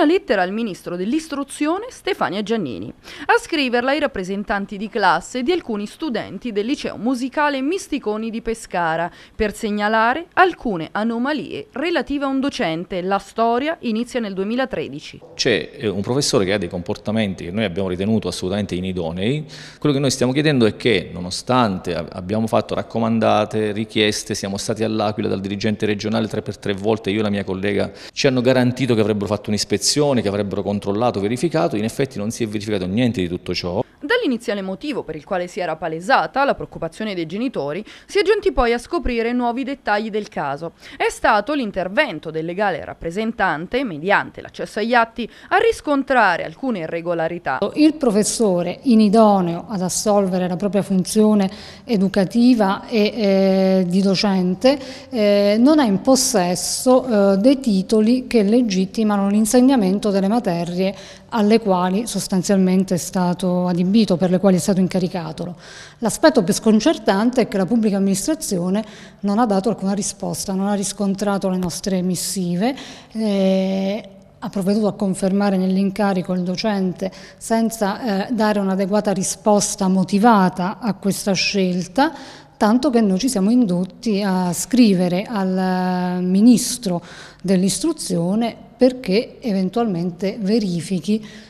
una lettera al ministro dell'istruzione Stefania Giannini. A scriverla i rappresentanti di classe di alcuni studenti del liceo musicale Misticoni di Pescara per segnalare alcune anomalie relative a un docente. La storia inizia nel 2013. C'è eh, un professore che ha dei comportamenti che noi abbiamo ritenuto assolutamente inidonei. Quello che noi stiamo chiedendo è che, nonostante abbiamo fatto raccomandate, richieste, siamo stati all'Aquila dal dirigente regionale 3x3 volte, io e la mia collega, ci hanno garantito che avrebbero fatto un'ispezione ispezioni che avrebbero controllato, verificato, in effetti non si è verificato niente di tutto ciò iniziale motivo per il quale si era palesata, la preoccupazione dei genitori, si è giunti poi a scoprire nuovi dettagli del caso. È stato l'intervento del legale rappresentante, mediante l'accesso agli atti, a riscontrare alcune irregolarità. Il professore inidoneo ad assolvere la propria funzione educativa e eh, di docente eh, non è in possesso eh, dei titoli che legittimano l'insegnamento delle materie alle quali sostanzialmente è stato adibito per le quali è stato incaricato. L'aspetto più sconcertante è che la pubblica amministrazione non ha dato alcuna risposta, non ha riscontrato le nostre missive. Eh, ha provveduto a confermare nell'incarico il docente senza eh, dare un'adeguata risposta motivata a questa scelta, tanto che noi ci siamo indotti a scrivere al eh, Ministro dell'Istruzione perché eventualmente verifichi